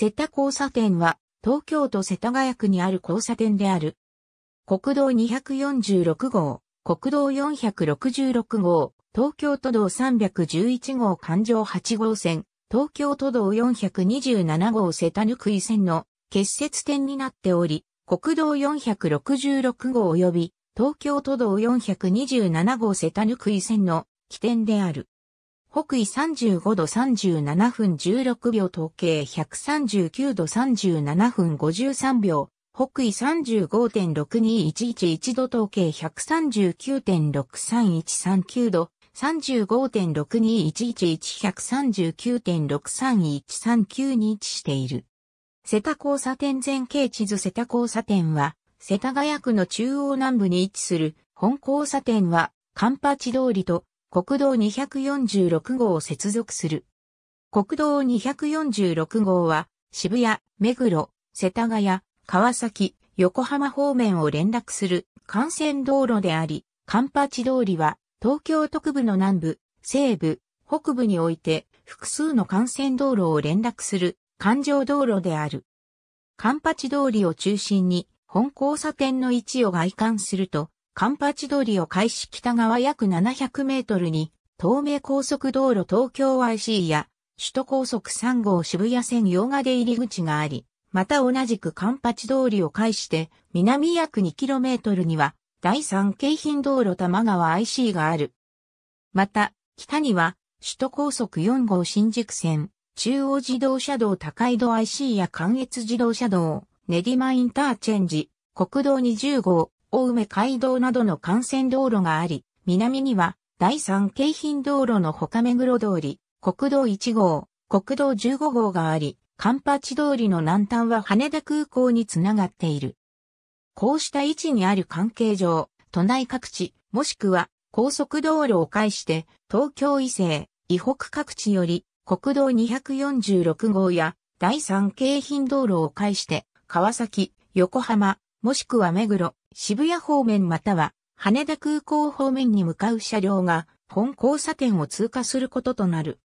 瀬田交差点は、東京都世田谷区にある交差点である。国道246号、国道466号、東京都道311号環状8号線、東京都道427号瀬田ぬくい線の結節点になっており、国道466号及び東京都道427号瀬田ぬくい線の起点である。北緯35度37分16秒統計139度37分53秒、北緯35.62111度統計139.63139度、35.6211139.63139 1に位置している。瀬田交差点前景地図瀬田交差点は、世田谷区の中央南部に位置する本交差点は、カンパチ通りと国道246号を接続する。国道246号は、渋谷、目黒、世田谷、川崎、横浜方面を連絡する幹線道路であり、環八通りは、東京特部の南部、西部、北部において、複数の幹線道路を連絡する環状道路である。環八通りを中心に、本交差点の位置を外観すると、カンパチ通りを開始北側約700メートルに、東名高速道路東京 IC や、首都高速3号渋谷線洋画で入り口があり、また同じくカンパチ通りを介して、南約2トルには、第三京浜道路玉川 IC がある。また、北には、首都高速4号新宿線、中央自動車道高井戸 IC や関越自動車道、練馬インターチェンジ、国道20号、大梅街道などの幹線道路があり、南には第三京浜道路の他目黒通り、国道1号、国道15号があり、カ八通りの南端は羽田空港につながっている。こうした位置にある関係上、都内各地、もしくは高速道路を介して東京伊勢、伊北各地より国道246号や第三京浜道路を介して川崎、横浜、もしくは目黒、渋谷方面または羽田空港方面に向かう車両が本交差点を通過することとなる。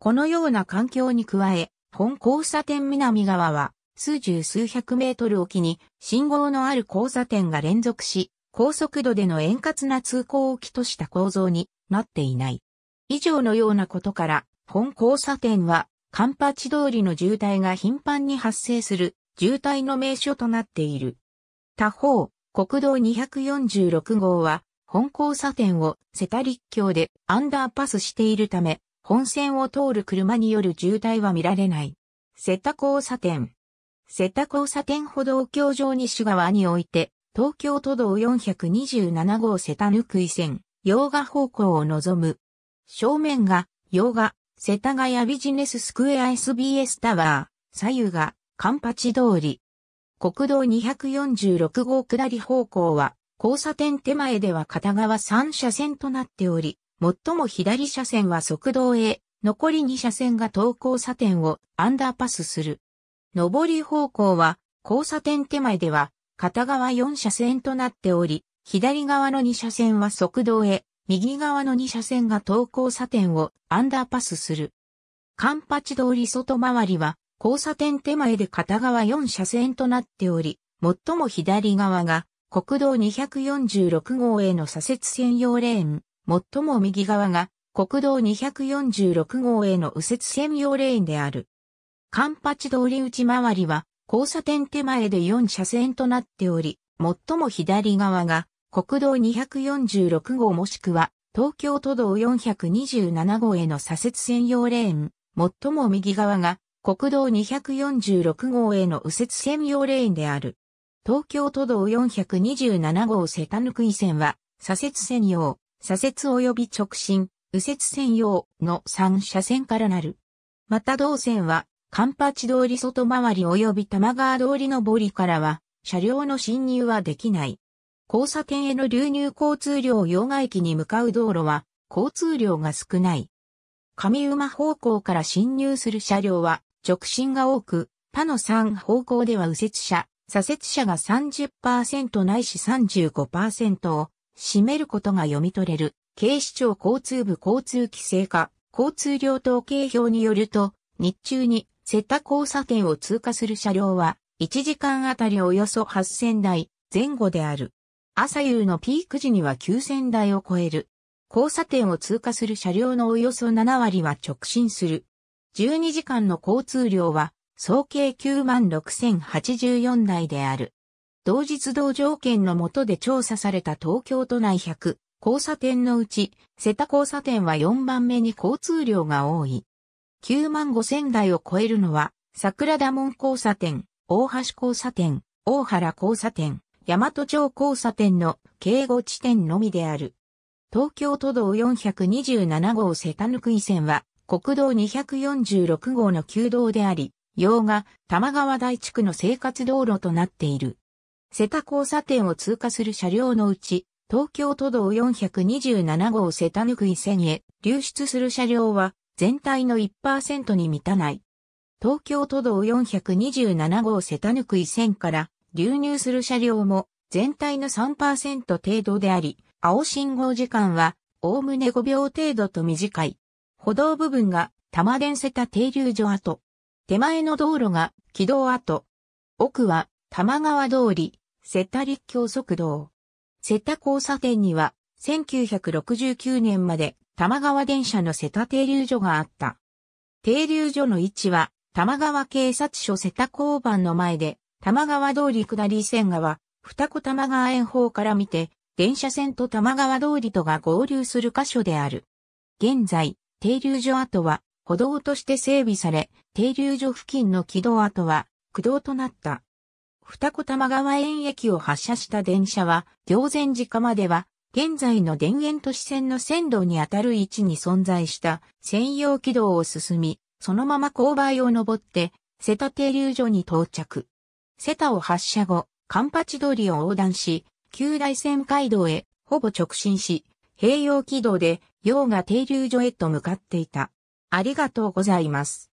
このような環境に加え、本交差点南側は数十数百メートル沖きに信号のある交差点が連続し、高速度での円滑な通行を起とした構造になっていない。以上のようなことから、本交差点は、カンパチ通りの渋滞が頻繁に発生する渋滞の名所となっている。他方、国道246号は、本交差点を瀬田立橋でアンダーパスしているため、本線を通る車による渋滞は見られない。瀬田交差点。瀬田交差点歩道橋上西側において、東京都道427号瀬田ぬくい線、洋画方向を望む。正面が、洋画、瀬田谷ビジネススクエア SBS タワー、左右が、カンパチ通り。国道246号下り方向は、交差点手前では片側3車線となっており、最も左車線は側道へ、残り2車線が等交差点をアンダーパスする。上り方向は、交差点手前では、片側4車線となっており、左側の2車線は側道へ、右側の2車線が等交差点をアンダーパスする。カンパチ通り外回りは、交差点手前で片側4車線となっており、最も左側が国道246号への左折専用レーン、最も右側が国道246号への右折専用レーンである。環八通り内回りは交差点手前で4車線となっており、最も左側が国道246号もしくは東京都道427号への左折専用レーン、最も右側が国道246号への右折専用レーンである。東京都道427号瀬田ぬくい線は、左折専用、左折及び直進、右折専用の3車線からなる。また同線は、パ八通り外回り及び玉川通り上りからは、車両の進入はできない。交差点への流入交通量用外駅に向かう道路は、交通量が少ない。上馬方向から進入する車両は、直進が多く、他の3方向では右折車、左折車が30%ないし35%を占めることが読み取れる。警視庁交通部交通規制課、交通量統計表によると、日中に瀬田交差点を通過する車両は、1時間あたりおよそ8000台前後である。朝夕のピーク時には9000台を超える。交差点を通過する車両のおよそ7割は直進する。12時間の交通量は総計96,084台である。同日同条件の下で調査された東京都内100交差点のうち、瀬田交差点は4番目に交通量が多い。95,000台を超えるのは、桜田門交差点、大橋交差点、大原交差点、大和町交差点の警護地点のみである。東京都道427号瀬田抜く線は国道246号の旧道であり、洋が玉川大地区の生活道路となっている。瀬田交差点を通過する車両のうち、東京都道427号瀬田抜くい線へ流出する車両は全体の1%に満たない。東京都道427号瀬田抜くい線から流入する車両も全体の3%程度であり、青信号時間はおおむね5秒程度と短い。歩道部分が多摩電瀬田停留所跡。手前の道路が軌道跡。奥は多摩川通り、瀬田立教速道。瀬田交差点には1969年まで多摩川電車の瀬田停留所があった。停留所の位置は多摩川警察署瀬田交番の前で多摩川通り下り線側、二子玉川園方から見て電車線と多摩川通りとが合流する箇所である。現在、停留所跡は歩道として整備され、停留所付近の軌道跡は駆動となった。二子玉川園駅を発車した電車は、行前寺までは、現在の田園都市線の線路にあたる位置に存在した専用軌道を進み、そのまま勾配を登って、瀬田停留所に到着。瀬田を発車後、カンパチ通りを横断し、旧大線街道へほぼ直進し、併用軌道で、洋が停留所へと向かっていた。ありがとうございます。